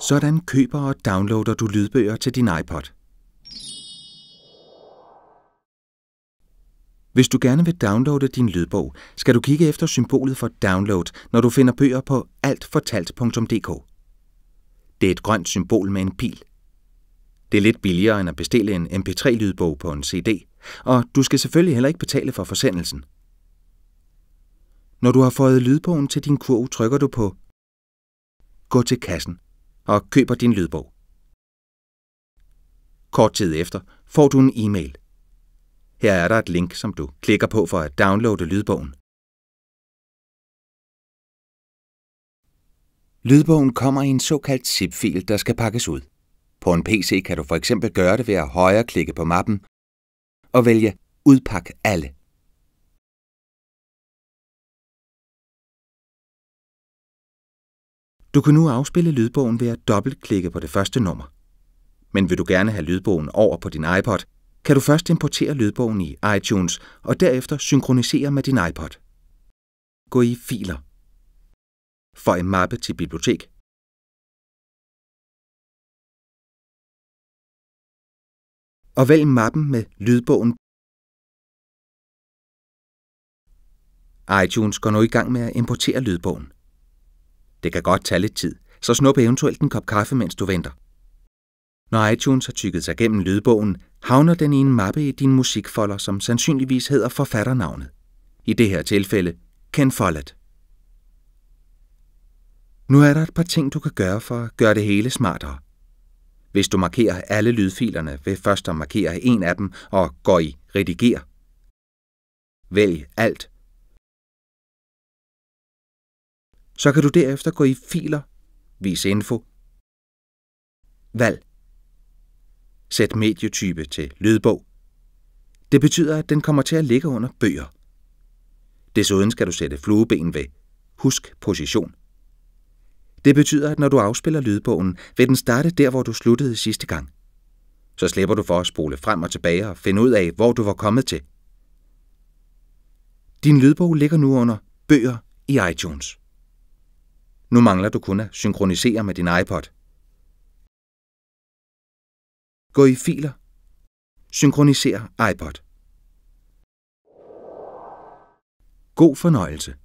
Sådan køber og downloader du lydbøger til din iPod. Hvis du gerne vil downloade din lydbog, skal du kigge efter symbolet for download, når du finder bøger på altfortalt.dk. Det er et grønt symbol med en pil. Det er lidt billigere end at bestille en MP3-lydbog på en CD, og du skal selvfølgelig heller ikke betale for forsendelsen. Når du har fået lydbogen til din kurv, trykker du på Gå til kassen og køber din lydbog. Kort tid efter får du en e-mail. Her er der et link, som du klikker på for at downloade lydbogen. Lydbogen kommer i en såkaldt zip-fil, der skal pakkes ud. På en PC kan du for eksempel gøre det ved at højreklikke på mappen og vælge Udpak alle. Du kan nu afspille lydbogen ved at dobbeltklikke på det første nummer. Men vil du gerne have lydbogen over på din iPod, kan du først importere lydbogen i iTunes og derefter synkronisere med din iPod. Gå i Filer. Føj mappe til bibliotek. Og vælg mappen med lydbogen. iTunes går nu i gang med at importere lydbogen. Det kan godt tage lidt tid, så snup eventuelt en kop kaffe, mens du venter. Når iTunes har tykket sig gennem lydbogen, havner den i en mappe i din musikfolder, som sandsynligvis hedder forfatternavnet. I det her tilfælde Ken Follett. Nu er der et par ting, du kan gøre for at gøre det hele smartere. Hvis du markerer alle lydfilerne ved først at markere en af dem og går i Rediger. Vælg Alt Så kan du derefter gå i Filer, Vis info, Valg. Sæt medietype til lydbog. Det betyder, at den kommer til at ligge under bøger. Desuden skal du sætte flueben ved Husk position. Det betyder, at når du afspiller lydbogen, vil den starte der, hvor du sluttede sidste gang. Så slipper du for at spole frem og tilbage og finde ud af, hvor du var kommet til. Din lydbog ligger nu under Bøger i iTunes. Nu mangler du kun at synkronisere med din iPod. Gå i Filer. Synkroniser iPod. God fornøjelse.